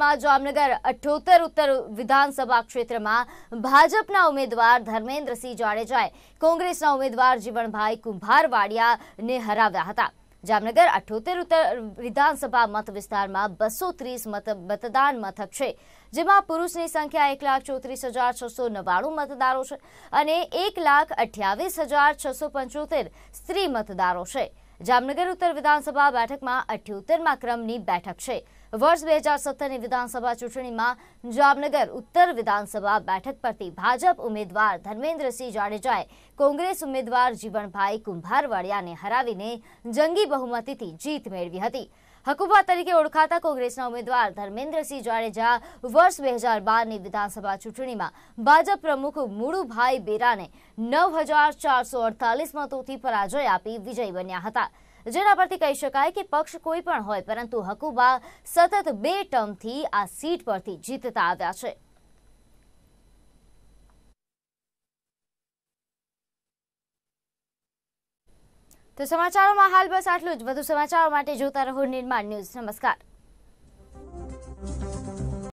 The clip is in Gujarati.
માં જામનગર અઠ્યોતર ઉત્તર વિધાનસભા ક્ષેત્રમાં ભાજપના ઉમેદવાર ધર્મેન્દ્રસિંહ જાડેજાએ કોંગ્રેસના ઉમેદવાર જીવણભાઈ કુંભારવાડિયાને હરાવ્યા હતા જામનગર અઠ્યોતેર ઉત્તર વિધાનસભા મત વિસ્તારમાં બસો ત્રીસ મતદાન મથક છે જેમાં પુરુષની સંખ્યા એક લાખ ચોત્રીસ હજાર છસો નવ્વાણું મતદારો છે અને એક લાખ અઠ્યાવીસ હજાર છસો પંચોતેર સ્ત્રી મતદારો છે જામનગર ઉત્તર વિધાનસભા બેઠકમાં અઠ્યોતેરમાં ક્રમની બેઠક છે વર્ષ બે હજાર સત્તરની વિધાનસભા ચૂંટણીમાં જામનગર ઉત્તર વિધાનસભા બેઠક પરથી ભાજપ ઉમેદવાર ધર્મેન્દ્રસિંહ જાડેજાએ કોંગ્રેસ ઉમેદવાર જીવણભાઈ કુંભારવાડિયાને હરાવીને જંગી બહુમતીથી જીત મેળવી હતી હકુબા તરીકે ઓળખાતા કોંગ્રેસના ઉમેદવાર ધર્મેન્દ્રસિંહ જાડેજા વર્ષ બે હજાર બારની વિધાનસભા ચૂંટણીમાં ભાજપ પ્રમુખ મુળુભાઈ બેરાને નવ હજાર ચારસો અડતાલીસ મતોથી પરાજય આપી વિજય બન્યા હતા જેના પરથી કહી શકાય કે પક્ષ કોઈ પણ હોય પરંતુ હકુબા સતત બે ટર્મથી આ સીટ પરથી જીતતા આવ્યા છે તો સમાચારોમાં હાલ બસ આટલું જ વધુ સમાચારો માટે જોતા રહો નિર્માણ ન્યૂઝ નમસ્કાર